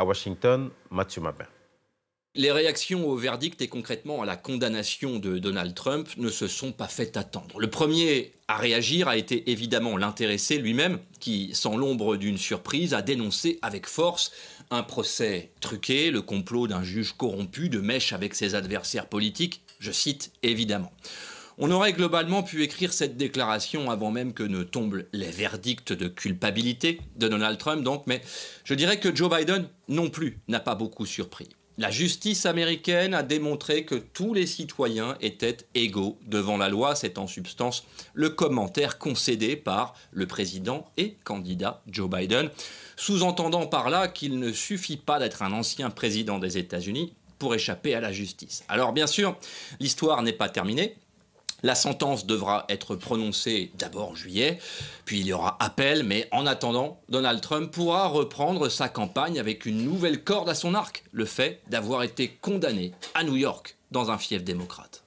À Washington, Mathieu Mabin. Les réactions au verdict et concrètement à la condamnation de Donald Trump ne se sont pas fait attendre. Le premier à réagir a été évidemment l'intéressé lui-même, qui, sans l'ombre d'une surprise, a dénoncé avec force un procès truqué, le complot d'un juge corrompu de mèche avec ses adversaires politiques, je cite évidemment. On aurait globalement pu écrire cette déclaration avant même que ne tombent les verdicts de culpabilité de Donald Trump, donc, mais je dirais que Joe Biden non plus n'a pas beaucoup surpris. La justice américaine a démontré que tous les citoyens étaient égaux devant la loi. C'est en substance le commentaire concédé par le président et candidat Joe Biden, sous-entendant par là qu'il ne suffit pas d'être un ancien président des États-Unis pour échapper à la justice. Alors bien sûr, l'histoire n'est pas terminée. La sentence devra être prononcée d'abord en juillet, puis il y aura appel, mais en attendant, Donald Trump pourra reprendre sa campagne avec une nouvelle corde à son arc, le fait d'avoir été condamné à New York dans un fief démocrate.